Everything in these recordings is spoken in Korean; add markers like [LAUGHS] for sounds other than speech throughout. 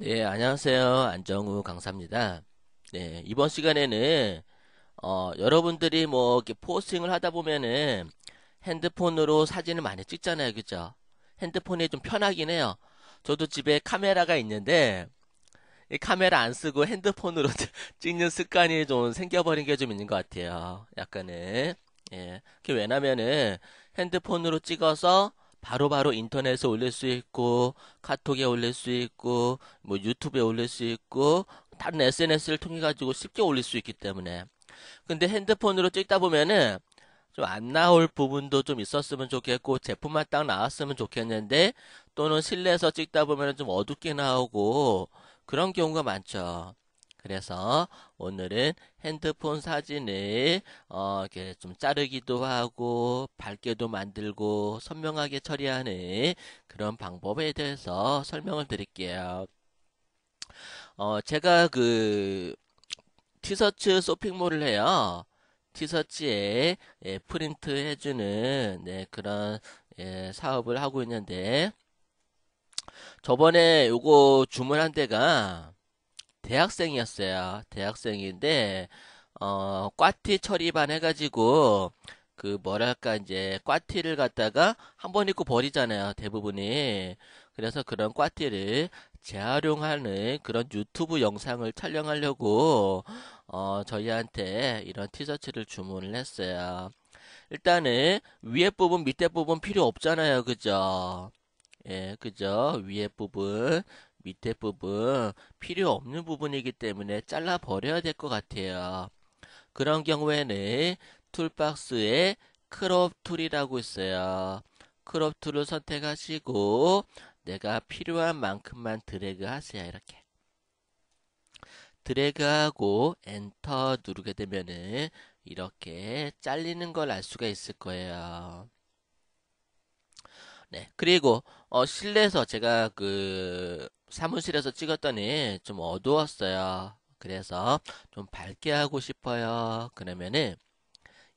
네, 안녕하세요. 안정우 강사입니다. 네, 이번 시간에는 어, 여러분들이 뭐 이렇게 포스팅을 하다 보면은 핸드폰으로 사진을 많이 찍잖아요. 그죠? 핸드폰이 좀 편하긴 해요. 저도 집에 카메라가 있는데 이 카메라 안 쓰고 핸드폰으로 [LAUGHS] 찍는 습관이 좀 생겨버린 게 좀 있는 것 같아요. 약간은. 예. 그게 왜냐면은 핸드폰으로 찍어서 바로바로 바로 인터넷에 올릴 수 있고 카톡에 올릴 수 있고 뭐 유튜브에 올릴 수 있고 다른 SNS를 통해 가지고 쉽게 올릴 수 있기 때문에 근데 핸드폰으로 찍다 보면은 좀 안 나올 부분도 좀 있었으면 좋겠고 제품만 딱 나왔으면 좋겠는데 또는 실내에서 찍다 보면은 좀 어둡게 나오고 그런 경우가 많죠. 그래서 오늘은 핸드폰 사진을 어, 이렇게 좀 자르기도 하고 밝게도 만들고 선명하게 처리하는 그런 방법에 대해서 설명을 드릴게요. 어, 제가 그 티셔츠 쇼핑몰을 해요. 티셔츠에 예, 프린트 해주는 네, 그런 예, 사업을 하고 있는데 저번에 요거 주문한 데가 대학생이었어요. 대학생인데 어, 꽈티 처리반 해가지고 그 뭐랄까 이제 꽈티를 갖다가 한 번 입고 버리잖아요 대부분이 그래서 그런 꽈티를 재활용하는 그런 유튜브 영상을 촬영하려고 어 저희한테 이런 티셔츠를 주문을 했어요 일단은 위에 부분 밑에 부분 필요 없잖아요 그죠 예 그죠 위에 부분 밑에 부분 필요 없는 부분이기 때문에 잘라 버려야 될 것 같아요. 그런 경우에는 툴박스에 크롭 툴이라고 있어요. 크롭 툴을 선택하시고 내가 필요한 만큼만 드래그 하세요. 이렇게. 드래그하고 엔터 누르게 되면은 이렇게 잘리는 걸 알 수가 있을 거예요. 네. 그리고 어, 실내에서 제가 그 사무실에서 찍었더니 좀 어두웠어요. 그래서 좀 밝게 하고 싶어요. 그러면은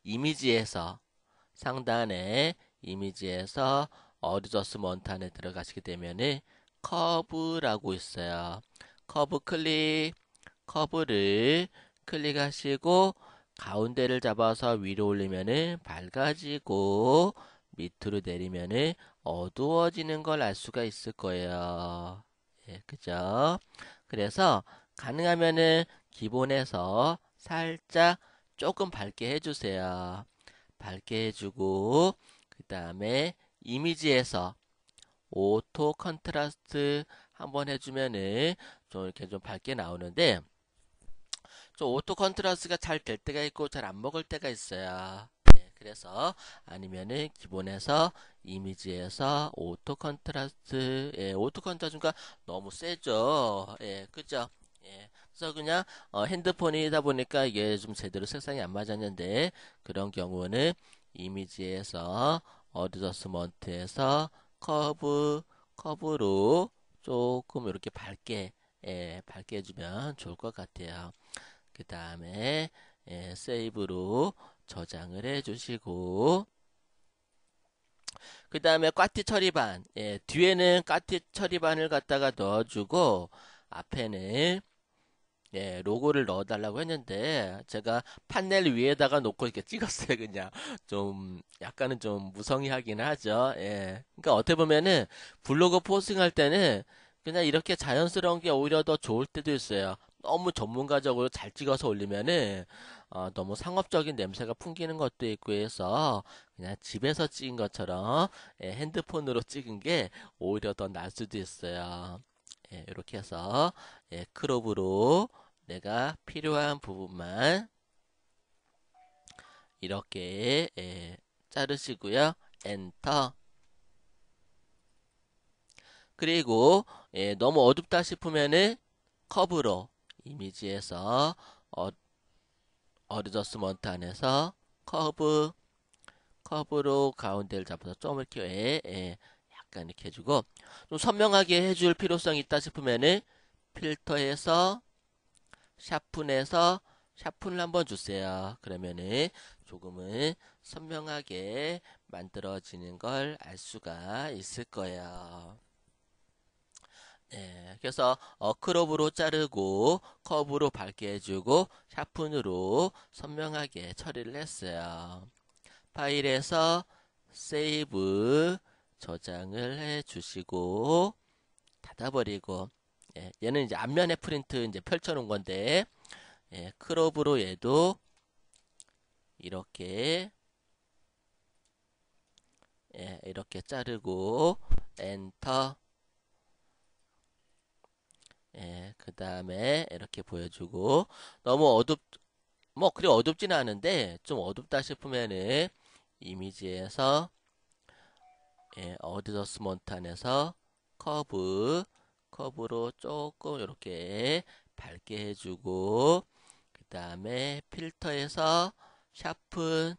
이미지에서 상단에 이미지에서 어드저스먼트 안에 들어가시게 되면은 커브라고 있어요. 커브 클릭, 커브를 클릭하시고 가운데를 잡아서 위로 올리면은 밝아지고 밑으로 내리면은 어두워지는 걸 알 수가 있을 거예요. 예, 그죠? 그래서 가능하면은 기본에서 살짝 조금 밝게 해주세요. 밝게 해주고 그 다음에 이미지에서 오토 컨트라스트 한번 해주면은 좀 이렇게 좀 밝게 나오는데 좀 오토 컨트라스트가 잘 될 때가 있고 잘 안 먹을 때가 있어요. 그래서 아니면은 기본에서 이미지에서 오토 컨트라스트 예, 오토 컨트라스트가 그러니까 너무 세죠 예 그죠 예, 그래서 그냥 어, 핸드폰이다 보니까 이게 좀 제대로 색상이 안 맞았는데 그런 경우는 이미지에서 어드저스먼트에서 커브 커브로 조금 이렇게 밝게 예, 밝게 해주면 좋을 것 같아요 그 다음에 예, 세이브로 저장을 해주시고 그 다음에 꽈티 처리반 예, 뒤에는 꽈티 처리반을 갖다가 넣어주고 앞에는 예, 로고를 넣어달라고 했는데 제가 판넬 위에다가 놓고 이렇게 찍었어요 그냥 좀 약간은 좀 무성의하긴 하죠 예. 그러니까 어떻게 보면은 블로그 포스팅할 때는 그냥 이렇게 자연스러운 게 오히려 더 좋을 때도 있어요 너무 전문가적으로 잘 찍어서 올리면은 어, 너무 상업적인 냄새가 풍기는 것도 있고 해서 그냥 집에서 찍은 것처럼 예, 핸드폰으로 찍은 게 오히려 더 날 수도 있어요. 예, 이렇게 해서 예, 크롭으로 내가 필요한 부분만 이렇게 예, 자르시고요. 엔터 그리고 예, 너무 어둡다 싶으면은 커브로 이미지에서 어, 어드저스먼트 안에서 커브 커브로 가운데를 잡아서 좀 이렇게 예, 예, 약간 이렇게 해주고 좀 선명하게 해줄 필요성이 있다 싶으면은 필터에서 샤픈에서 샤픈을 한번 주세요. 그러면은 조금은 선명하게 만들어지는 걸 알 수가 있을 거예요. 예, 그래서 어크롭으로 자르고 컵으로 밝게 해주고 샤픈으로 선명하게 처리를 했어요. 파일에서 세이브 저장을 해주시고 닫아버리고 예, 얘는 이제 앞면에 프린트 이제 펼쳐놓은 건데 예, 크롭으로 얘도 이렇게 예, 이렇게 자르고 엔터 예, 그 다음에 이렇게 보여주고 너무 어둡 뭐 그리 어둡진 않은데 좀 어둡다 싶으면은 이미지에서 예, 어드저스먼트 에서 커브 커브로 조금 이렇게 밝게 해주고 그 다음에 필터에서 샤픈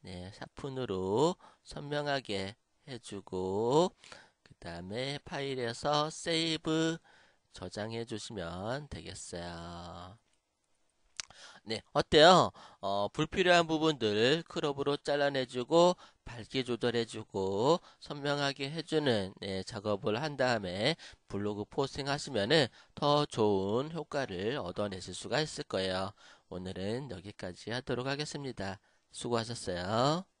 네, 샤픈으로 선명하게 해주고 그 다음에 파일에서 세이브 저장해 주시면 되겠어요. 네, 어때요? 어, 불필요한 부분들 크롭으로 잘라내주고 밝기 조절해주고 선명하게 해주는 네, 작업을 한 다음에 블로그 포스팅 하시면더 좋은 효과를 얻어내실 수가 있을 거예요. 오늘은 여기까지 하도록 하겠습니다. 수고하셨어요.